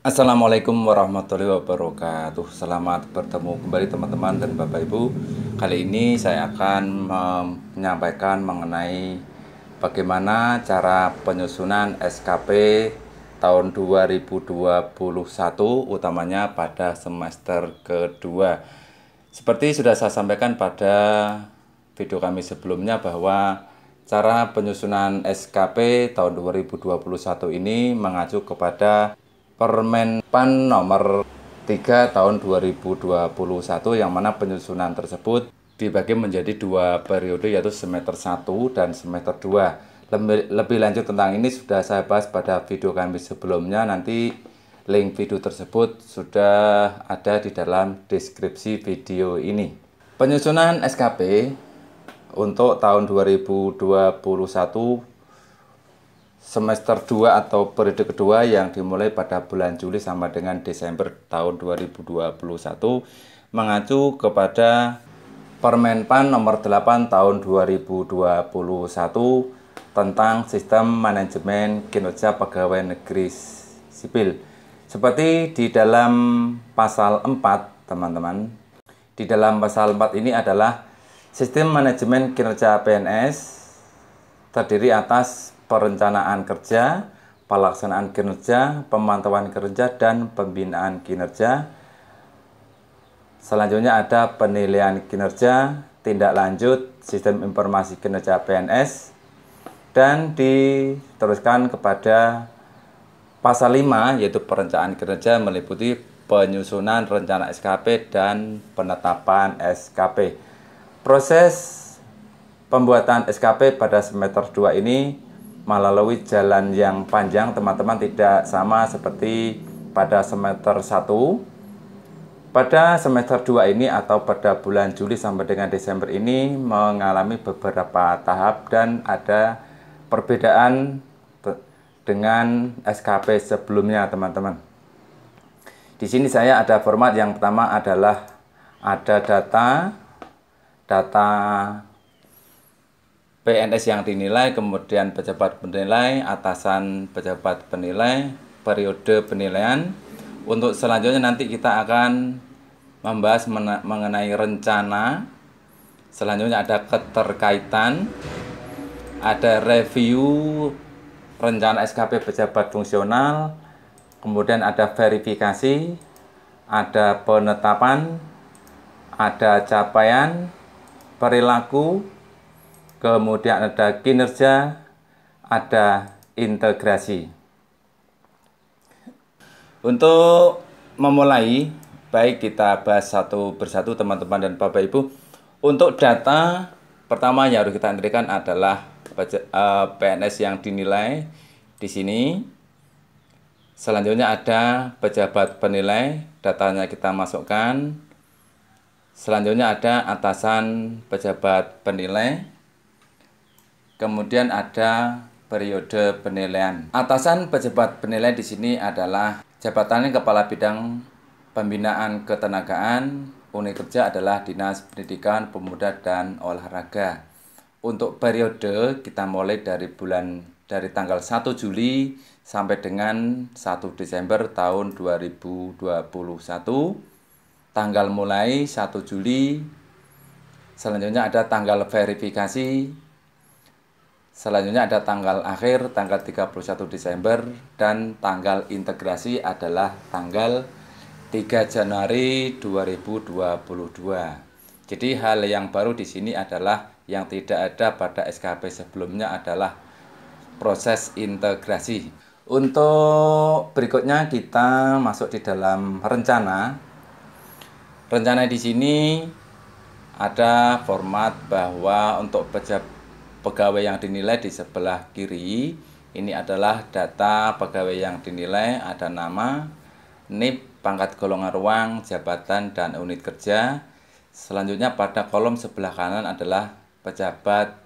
Assalamualaikum warahmatullahi wabarakatuh Selamat bertemu kembali teman-teman dan Bapak Ibu Kali ini saya akan menyampaikan mengenai Bagaimana cara penyusunan SKP tahun 2021 Utamanya pada semester kedua Seperti sudah saya sampaikan pada video kami sebelumnya bahwa Cara penyusunan SKP tahun 2021 ini mengacu kepada Permen PAN nomor 3 tahun 2021 yang mana penyusunan tersebut dibagi menjadi dua periode yaitu semester 1 dan semester 2. Lebih, lebih lanjut tentang ini sudah saya bahas pada video kami sebelumnya nanti link video tersebut sudah ada di dalam deskripsi video ini. Penyusunan SKP untuk tahun 2021 semester 2 atau periode kedua yang dimulai pada bulan Juli sama dengan Desember tahun 2021 mengacu kepada Permenpan nomor 8 tahun 2021 tentang sistem manajemen kinerja pegawai negeri sipil. Seperti di dalam pasal 4, teman-teman. Di dalam pasal 4 ini adalah sistem manajemen kinerja PNS terdiri atas perencanaan kerja, pelaksanaan kinerja, pemantauan kerja, dan pembinaan kinerja. Selanjutnya ada penilaian kinerja, tindak lanjut, sistem informasi kinerja PNS, dan diteruskan kepada pasal 5 yaitu perencanaan kinerja meliputi penyusunan rencana SKP dan penetapan SKP. Proses pembuatan SKP pada semester 2 ini melalui jalan yang panjang teman-teman tidak sama seperti pada semester 1 pada semester 2 ini atau pada bulan Juli sampai dengan Desember ini mengalami beberapa tahap dan ada perbedaan dengan SKP sebelumnya teman-teman di sini saya ada format yang pertama adalah ada data data PNS yang dinilai, kemudian pejabat penilai, atasan pejabat penilai, periode penilaian. Untuk selanjutnya nanti kita akan membahas mengenai rencana. Selanjutnya ada keterkaitan, ada review rencana SKP pejabat fungsional, kemudian ada verifikasi, ada penetapan, ada capaian, perilaku, kemudian ada kinerja, ada integrasi. Untuk memulai, baik kita bahas satu persatu teman-teman dan Bapak Ibu. Untuk data pertama yang harus kita entrikan adalah eh, PNS yang dinilai di sini. Selanjutnya ada pejabat penilai, datanya kita masukkan. Selanjutnya ada atasan pejabat penilai. Kemudian ada periode penilaian. Atasan pejabat penilaian di sini adalah jabatannya Kepala Bidang Pembinaan Ketenagaan, unit kerja adalah Dinas Pendidikan, Pemuda, dan Olahraga. Untuk periode kita mulai dari bulan dari tanggal 1 Juli sampai dengan 1 Desember tahun 2021. Tanggal mulai 1 Juli. Selanjutnya ada tanggal verifikasi Selanjutnya ada tanggal akhir, tanggal 31 Desember, dan tanggal integrasi adalah tanggal 3 Januari 2022. Jadi hal yang baru di sini adalah yang tidak ada pada SKP sebelumnya adalah proses integrasi. Untuk berikutnya kita masuk di dalam rencana. Rencana di sini ada format bahwa untuk pejabat pegawai yang dinilai di sebelah kiri ini adalah data pegawai yang dinilai ada nama NIP pangkat golongan ruang jabatan dan unit kerja selanjutnya pada kolom sebelah kanan adalah pejabat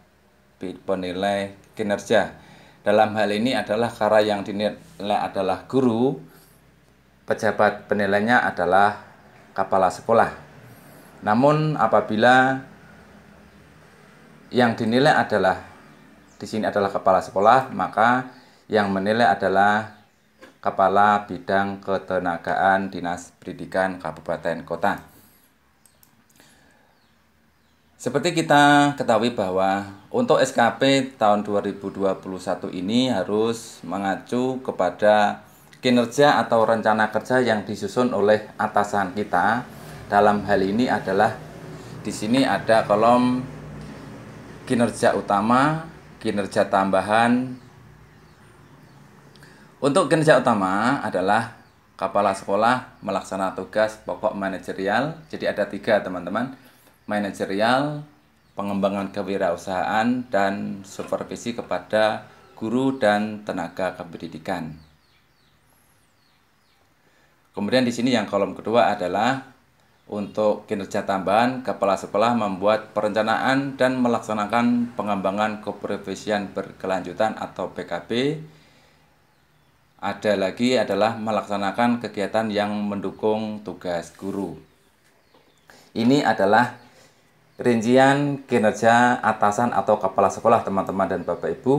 penilai kinerja dalam hal ini adalah karena yang dinilai adalah guru pejabat penilainya adalah kepala sekolah namun apabila yang dinilai adalah di sini adalah kepala sekolah, maka yang menilai adalah kepala bidang ketenagaan Dinas Pendidikan Kabupaten Kota. Seperti kita ketahui bahwa untuk SKP tahun 2021 ini harus mengacu kepada kinerja atau rencana kerja yang disusun oleh atasan kita. Dalam hal ini adalah di sini ada kolom kinerja utama, kinerja tambahan. Untuk kinerja utama adalah kepala sekolah melaksanakan tugas pokok manajerial. Jadi ada tiga teman-teman, manajerial, pengembangan kewirausahaan, dan supervisi kepada guru dan tenaga kependidikan. Kemudian di sini yang kolom kedua adalah untuk kinerja tambahan, kepala sekolah membuat perencanaan dan melaksanakan pengembangan keprofesian berkelanjutan atau PKB. Ada lagi adalah melaksanakan kegiatan yang mendukung tugas guru. Ini adalah rincian kinerja atasan atau kepala sekolah teman-teman dan Bapak Ibu.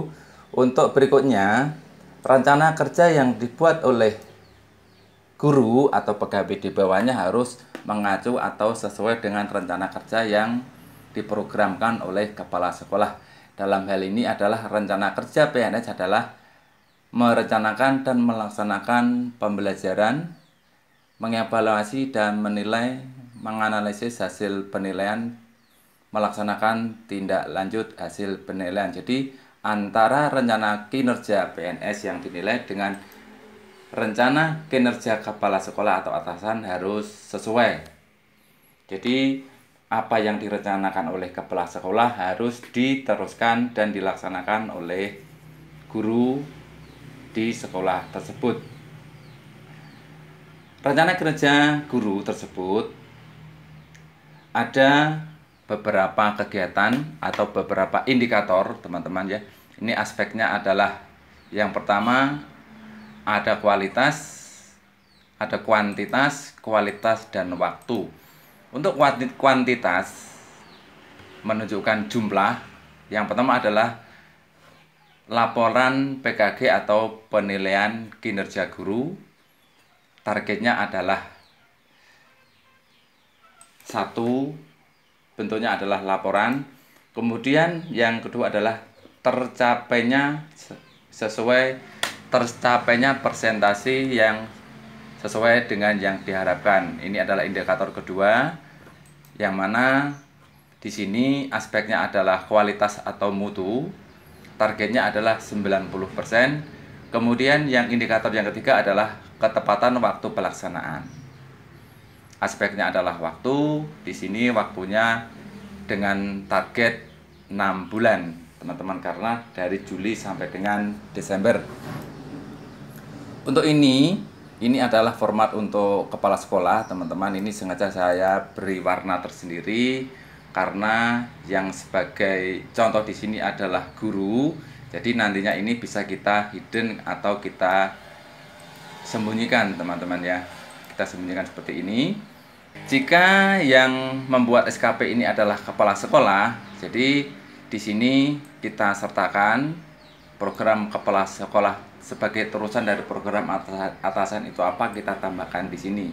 Untuk berikutnya, rencana kerja yang dibuat oleh guru atau pegawai di bawahnya harus mengacu atau sesuai dengan rencana kerja yang diprogramkan oleh kepala sekolah. Dalam hal ini adalah rencana kerja PNS adalah merencanakan dan melaksanakan pembelajaran, mengevaluasi dan menilai, menganalisis hasil penilaian, melaksanakan tindak lanjut hasil penilaian. Jadi antara rencana kinerja PNS yang dinilai dengan rencana kinerja kepala sekolah atau atasan harus sesuai. Jadi apa yang direncanakan oleh kepala sekolah harus diteruskan dan dilaksanakan oleh guru di sekolah tersebut. Rencana kerja guru tersebut ada beberapa kegiatan atau beberapa indikator, teman-teman ya. Ini aspeknya adalah yang pertama ada kualitas, ada kuantitas, kualitas dan waktu. Untuk kuantitas menunjukkan jumlah. Yang pertama adalah laporan PKG atau penilaian kinerja guru. Targetnya adalah satu bentuknya adalah laporan. Kemudian yang kedua adalah tercapainya sesuai tercapainya persentasi yang sesuai dengan yang diharapkan. Ini adalah indikator kedua yang mana di sini aspeknya adalah kualitas atau mutu. Targetnya adalah 90%. Kemudian yang indikator yang ketiga adalah ketepatan waktu pelaksanaan. Aspeknya adalah waktu. Di sini waktunya dengan target 6 bulan, teman-teman karena dari Juli sampai dengan Desember untuk ini, ini adalah format untuk kepala sekolah, teman-teman. Ini sengaja saya beri warna tersendiri karena yang sebagai contoh di sini adalah guru. Jadi nantinya ini bisa kita hidden atau kita sembunyikan, teman-teman ya. Kita sembunyikan seperti ini. Jika yang membuat SKP ini adalah kepala sekolah, jadi di sini kita sertakan program kepala sekolah sebagai terusan dari program atasan itu apa kita tambahkan di sini.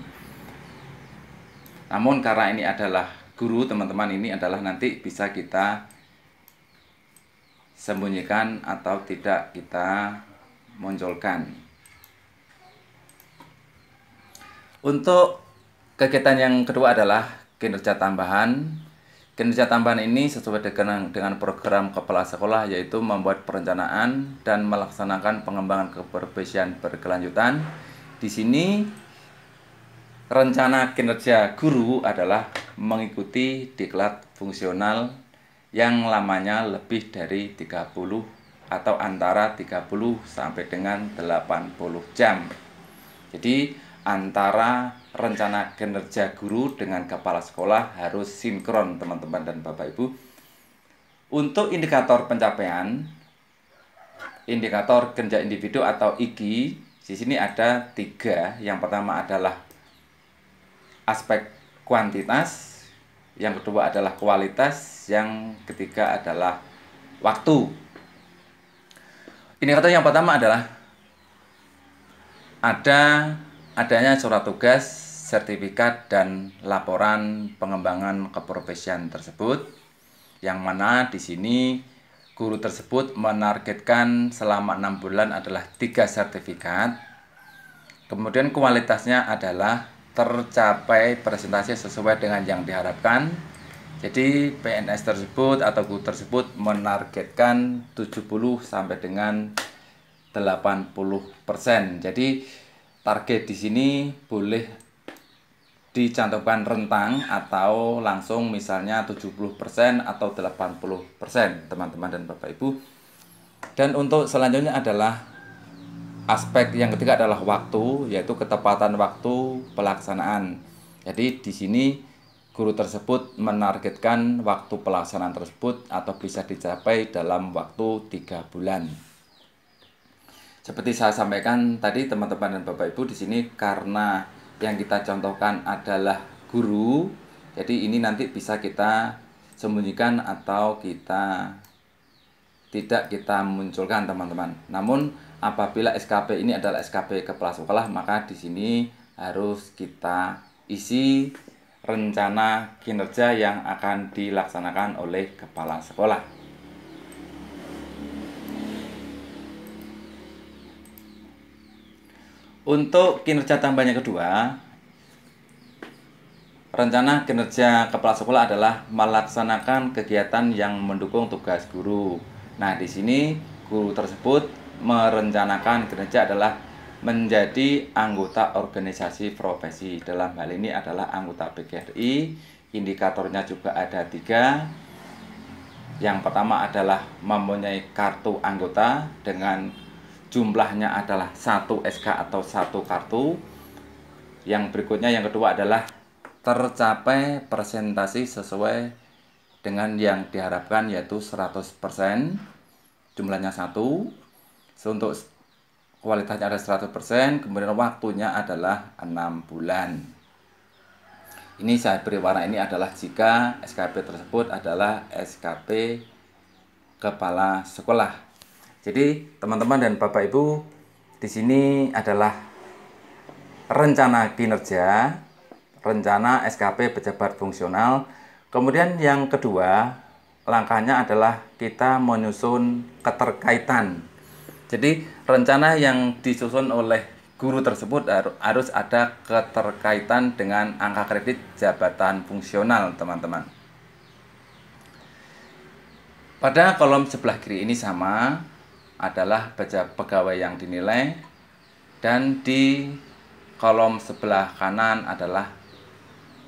Namun karena ini adalah guru teman-teman ini adalah nanti bisa kita sembunyikan atau tidak kita munculkan. Untuk kegiatan yang kedua adalah kinerja tambahan Kinerja tambahan ini sesuai dengan, dengan program kepala sekolah yaitu membuat perencanaan dan melaksanakan pengembangan keprofesian berkelanjutan. Di sini rencana kinerja guru adalah mengikuti diklat fungsional yang lamanya lebih dari 30 atau antara 30 sampai dengan 80 jam. Jadi antara rencana kinerja guru dengan kepala sekolah harus sinkron teman-teman dan Bapak Ibu. Untuk indikator pencapaian, indikator kerja individu atau IGI, di sini ada tiga. Yang pertama adalah aspek kuantitas, yang kedua adalah kualitas, yang ketiga adalah waktu. Indikator yang pertama adalah ada adanya surat tugas, sertifikat, dan laporan pengembangan keprofesian tersebut, yang mana di sini guru tersebut menargetkan selama enam bulan adalah tiga sertifikat. Kemudian kualitasnya adalah tercapai presentasi sesuai dengan yang diharapkan. Jadi PNS tersebut atau guru tersebut menargetkan 70 sampai dengan 80%. Jadi Target di sini boleh dicantumkan rentang atau langsung misalnya 70% atau 80% teman-teman dan Bapak Ibu. Dan untuk selanjutnya adalah aspek yang ketiga adalah waktu yaitu ketepatan waktu pelaksanaan. Jadi di sini guru tersebut menargetkan waktu pelaksanaan tersebut atau bisa dicapai dalam waktu tiga bulan. Seperti saya sampaikan tadi teman-teman dan Bapak Ibu di sini karena yang kita contohkan adalah guru, jadi ini nanti bisa kita sembunyikan atau kita tidak kita munculkan teman-teman. Namun apabila SKP ini adalah SKP kepala sekolah maka di sini harus kita isi rencana kinerja yang akan dilaksanakan oleh kepala sekolah. Untuk kinerja tambahan yang kedua, rencana kinerja kepala sekolah adalah melaksanakan kegiatan yang mendukung tugas guru. Nah, di sini guru tersebut merencanakan kinerja adalah menjadi anggota organisasi profesi. Dalam hal ini adalah anggota PGRI. Indikatornya juga ada tiga. Yang pertama adalah mempunyai kartu anggota dengan jumlahnya adalah satu SK atau satu kartu. Yang berikutnya yang kedua adalah tercapai presentasi sesuai dengan yang diharapkan yaitu 100% jumlahnya satu. So, untuk kualitasnya ada 100%, kemudian waktunya adalah 6 bulan. Ini saya beri warna ini adalah jika SKP tersebut adalah SKP kepala sekolah jadi teman-teman dan Bapak Ibu di sini adalah rencana kinerja, rencana SKP pejabat fungsional. Kemudian yang kedua, langkahnya adalah kita menyusun keterkaitan. Jadi rencana yang disusun oleh guru tersebut harus ada keterkaitan dengan angka kredit jabatan fungsional, teman-teman. Pada kolom sebelah kiri ini sama, adalah pegawai yang dinilai dan di kolom sebelah kanan adalah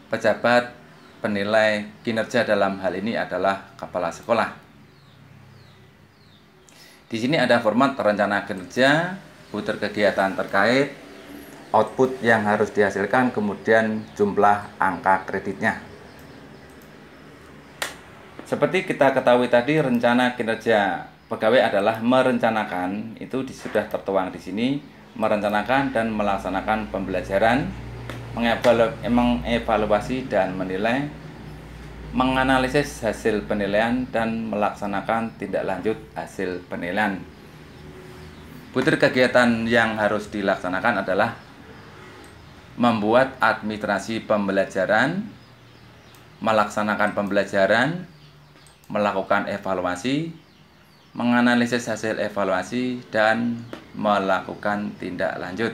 pejabat penilai kinerja dalam hal ini adalah kepala sekolah. Di sini ada format rencana kerja, butir kegiatan terkait, output yang harus dihasilkan, kemudian jumlah angka kreditnya. Seperti kita ketahui tadi, rencana kinerja pegawai adalah merencanakan itu sudah tertuang di sini merencanakan dan melaksanakan pembelajaran mengevaluasi dan menilai menganalisis hasil penilaian dan melaksanakan tindak lanjut hasil penilaian butir kegiatan yang harus dilaksanakan adalah membuat administrasi pembelajaran melaksanakan pembelajaran melakukan evaluasi menganalisis hasil evaluasi, dan melakukan tindak lanjut.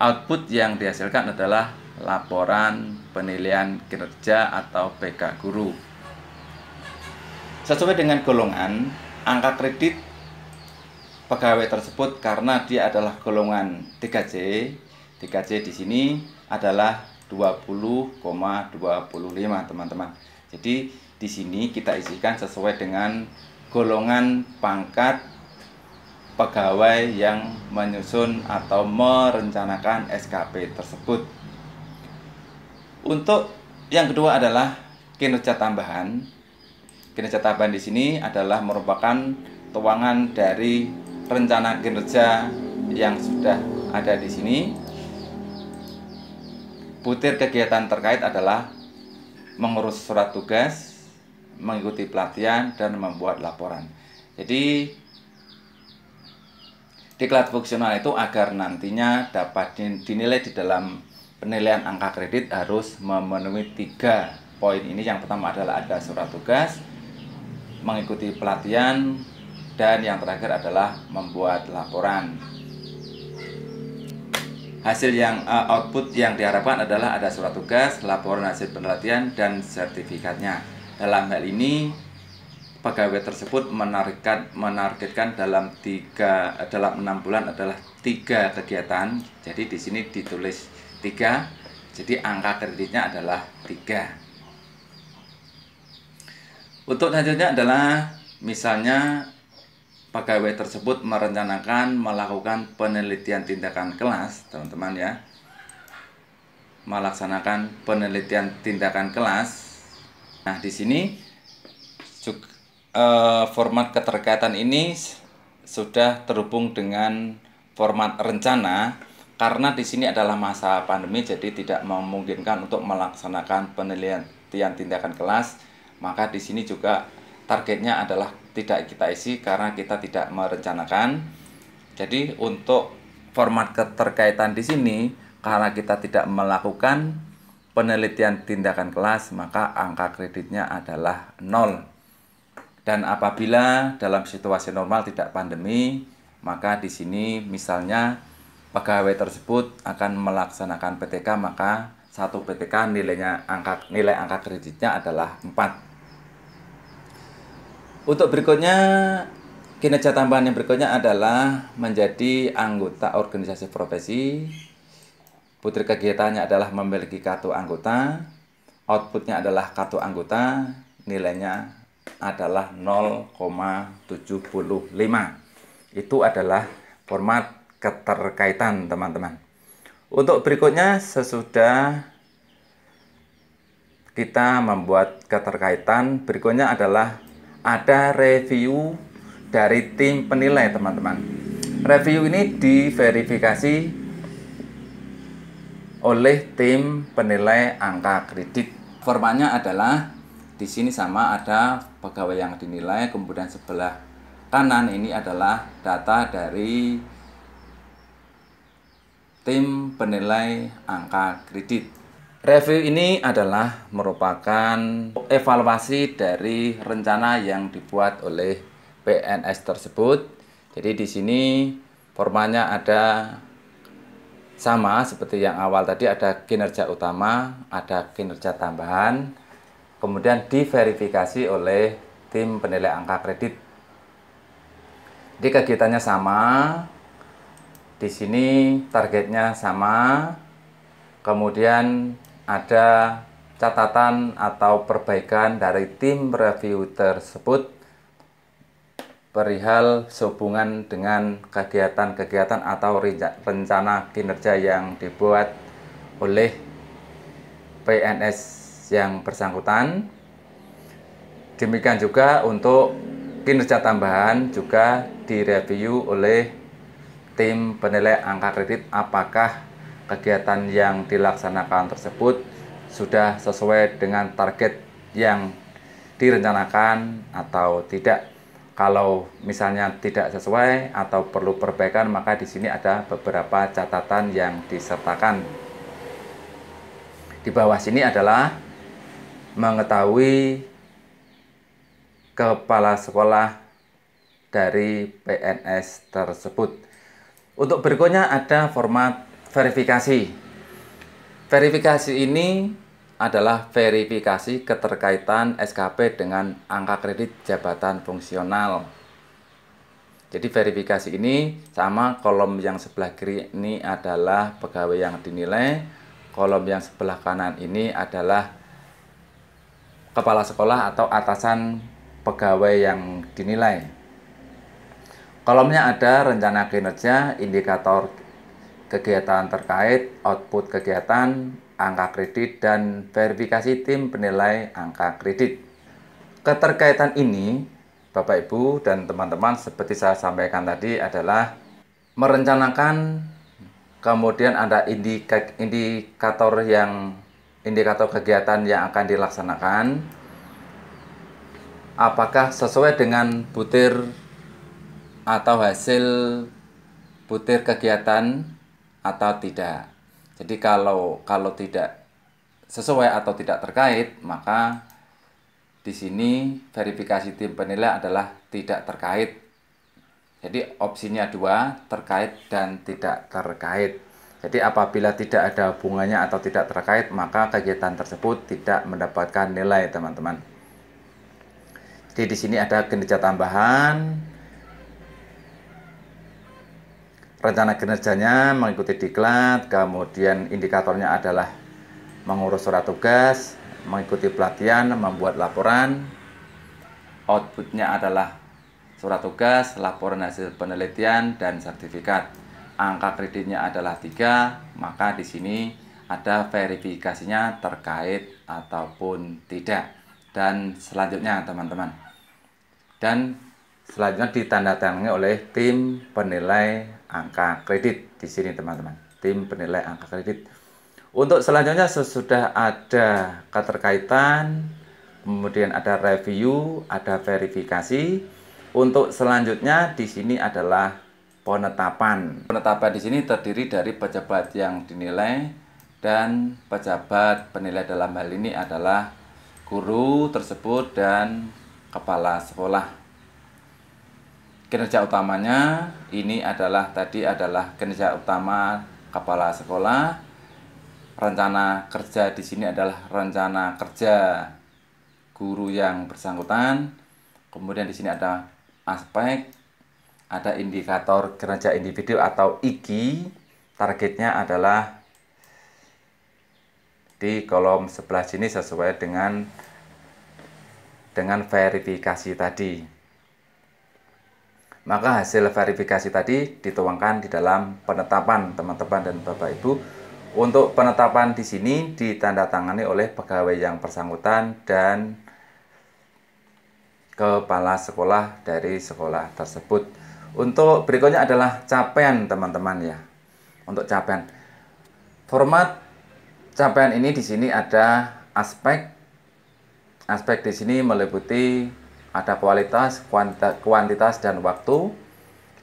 Output yang dihasilkan adalah laporan penilaian kinerja atau PK guru. Sesuai dengan golongan, angka kredit pegawai tersebut karena dia adalah golongan 3C. 3C di sini adalah 20,25 teman-teman. Jadi di sini kita isikan sesuai dengan golongan pangkat pegawai yang menyusun atau merencanakan SKP tersebut. Untuk yang kedua adalah kinerja tambahan. Kinerja tambahan di sini adalah merupakan tuangan dari rencana kinerja yang sudah ada di sini. Butir kegiatan terkait adalah mengurus surat tugas, mengikuti pelatihan dan membuat laporan. Jadi diklat fungsional itu agar nantinya dapat dinilai di dalam penilaian angka kredit harus memenuhi tiga poin ini. Yang pertama adalah ada surat tugas, mengikuti pelatihan, dan yang terakhir adalah membuat laporan. Hasil yang uh, output yang diharapkan adalah ada surat tugas, laporan hasil penelitian, dan sertifikatnya. Dalam hal ini pegawai tersebut menargetkan menargetkan dalam tiga eh, dalam enam bulan adalah tiga kegiatan jadi di sini ditulis tiga jadi angka kreditnya adalah tiga untuk selanjutnya adalah misalnya pegawai tersebut merencanakan melakukan penelitian tindakan kelas teman-teman ya melaksanakan penelitian tindakan kelas Nah, di sini eh, format keterkaitan ini sudah terhubung dengan format rencana karena di sini adalah masa pandemi jadi tidak memungkinkan untuk melaksanakan penelitian tindakan kelas, maka di sini juga targetnya adalah tidak kita isi karena kita tidak merencanakan. Jadi untuk format keterkaitan di sini karena kita tidak melakukan penelitian tindakan kelas, maka angka kreditnya adalah nol Dan apabila dalam situasi normal tidak pandemi, maka di sini misalnya pegawai tersebut akan melaksanakan PTK, maka satu PTK nilainya angka nilai angka kreditnya adalah 4. Untuk berikutnya kinerja tambahan yang berikutnya adalah menjadi anggota organisasi profesi Putri kegiatannya adalah memiliki kartu anggota, outputnya adalah kartu anggota, nilainya adalah 0,75. Itu adalah format keterkaitan, teman-teman. Untuk berikutnya, sesudah kita membuat keterkaitan, berikutnya adalah ada review dari tim penilai, teman-teman. Review ini diverifikasi oleh tim penilai angka kredit. Formatnya adalah di sini sama ada pegawai yang dinilai, kemudian sebelah kanan ini adalah data dari tim penilai angka kredit. Review ini adalah merupakan evaluasi dari rencana yang dibuat oleh PNS tersebut. Jadi di sini formanya ada sama seperti yang awal tadi ada kinerja utama, ada kinerja tambahan, kemudian diverifikasi oleh tim penilai angka kredit. Jadi kegiatannya sama, di sini targetnya sama, kemudian ada catatan atau perbaikan dari tim review tersebut perihal sehubungan dengan kegiatan-kegiatan atau rencana kinerja yang dibuat oleh PNS yang bersangkutan. Demikian juga untuk kinerja tambahan juga direview oleh tim penilai angka kredit apakah kegiatan yang dilaksanakan tersebut sudah sesuai dengan target yang direncanakan atau tidak. Kalau misalnya tidak sesuai atau perlu perbaikan, maka di sini ada beberapa catatan yang disertakan. Di bawah sini adalah mengetahui kepala sekolah dari PNS tersebut. Untuk berikutnya ada format verifikasi. Verifikasi ini adalah verifikasi keterkaitan SKP dengan angka kredit jabatan fungsional. Jadi verifikasi ini sama kolom yang sebelah kiri ini adalah pegawai yang dinilai, kolom yang sebelah kanan ini adalah kepala sekolah atau atasan pegawai yang dinilai. Kolomnya ada rencana kinerja, indikator kegiatan terkait, output kegiatan, angka kredit dan verifikasi tim penilai angka kredit. Keterkaitan ini, Bapak Ibu dan teman-teman seperti saya sampaikan tadi adalah merencanakan kemudian ada indika, indikator yang indikator kegiatan yang akan dilaksanakan apakah sesuai dengan butir atau hasil butir kegiatan atau tidak. Jadi kalau kalau tidak sesuai atau tidak terkait, maka di sini verifikasi tim penilai adalah tidak terkait. Jadi opsinya dua, terkait dan tidak terkait. Jadi apabila tidak ada hubungannya atau tidak terkait, maka kegiatan tersebut tidak mendapatkan nilai, teman-teman. Jadi di sini ada kinerja tambahan, rencana kinerjanya mengikuti diklat, kemudian indikatornya adalah mengurus surat tugas, mengikuti pelatihan, membuat laporan. Outputnya adalah surat tugas, laporan hasil penelitian, dan sertifikat. Angka kreditnya adalah tiga, maka di sini ada verifikasinya terkait ataupun tidak. Dan selanjutnya teman-teman. Dan selanjutnya ditandatangani oleh tim penilai angka kredit di sini teman-teman. Tim penilai angka kredit. Untuk selanjutnya sesudah ada keterkaitan, kemudian ada review, ada verifikasi. Untuk selanjutnya di sini adalah penetapan. Penetapan di sini terdiri dari pejabat yang dinilai dan pejabat penilai dalam hal ini adalah guru tersebut dan kepala sekolah kinerja utamanya ini adalah tadi adalah kinerja utama kepala sekolah. Rencana kerja di sini adalah rencana kerja guru yang bersangkutan. Kemudian di sini ada aspek, ada indikator kinerja individu atau IGI. Targetnya adalah di kolom sebelah sini sesuai dengan dengan verifikasi tadi maka hasil verifikasi tadi dituangkan di dalam penetapan teman-teman dan Bapak Ibu. Untuk penetapan di sini ditandatangani oleh pegawai yang bersangkutan dan kepala sekolah dari sekolah tersebut. Untuk berikutnya adalah capaian teman-teman ya. Untuk capaian. Format capaian ini di sini ada aspek. Aspek di sini meliputi ada kualitas, kuantitas dan waktu.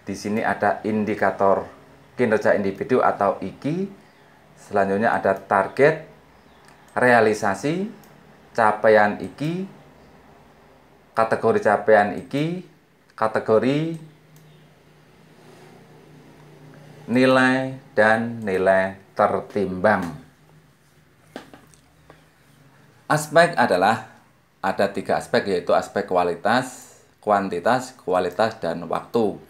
Di sini ada indikator kinerja individu atau IKI. Selanjutnya ada target, realisasi, capaian IKI, kategori capaian IKI, kategori nilai dan nilai tertimbang. Aspek adalah ada tiga aspek yaitu aspek kualitas, kuantitas, kualitas, dan waktu.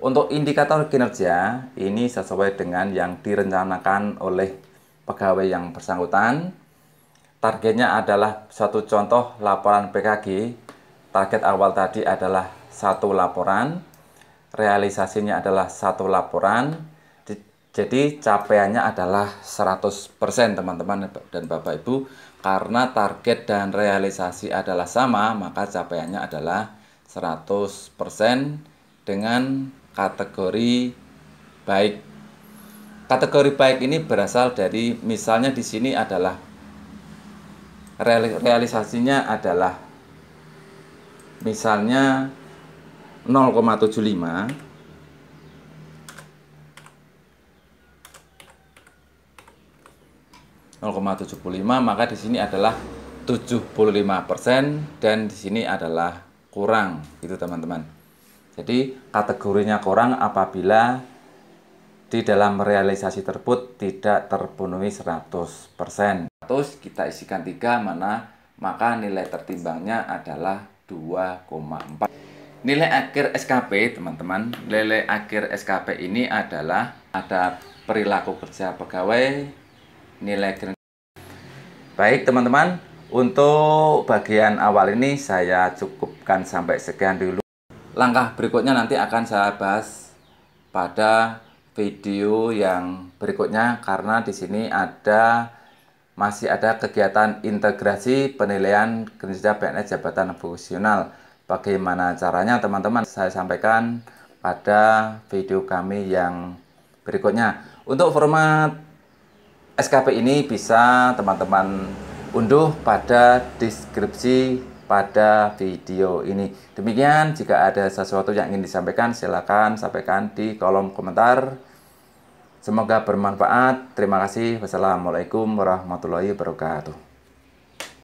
Untuk indikator kinerja, ini sesuai dengan yang direncanakan oleh pegawai yang bersangkutan. Targetnya adalah satu contoh laporan PKG. Target awal tadi adalah satu laporan, realisasinya adalah satu laporan. Jadi capaiannya adalah 100% teman-teman dan Bapak Ibu karena target dan realisasi adalah sama, maka capaiannya adalah 100% dengan kategori baik. Kategori baik ini berasal dari misalnya di sini adalah realisasinya adalah misalnya 0,75 0,75 maka di sini adalah 75% dan di sini adalah kurang gitu teman-teman. Jadi kategorinya kurang apabila di dalam realisasi tersebut tidak terpenuhi 100%. Terus kita isikan 3 mana maka nilai tertimbangnya adalah 2,4. Nilai akhir SKP teman-teman, nilai akhir SKP ini adalah ada perilaku kerja pegawai, nilai green. Baik teman-teman, untuk bagian awal ini saya cukupkan sampai sekian dulu. Langkah berikutnya nanti akan saya bahas pada video yang berikutnya karena di sini ada masih ada kegiatan integrasi penilaian kinerja PNS jabatan fungsional. Bagaimana caranya teman-teman saya sampaikan pada video kami yang berikutnya. Untuk format SKP ini bisa teman-teman unduh pada deskripsi pada video ini. Demikian, jika ada sesuatu yang ingin disampaikan, silakan sampaikan di kolom komentar. Semoga bermanfaat. Terima kasih. Wassalamualaikum warahmatullahi wabarakatuh.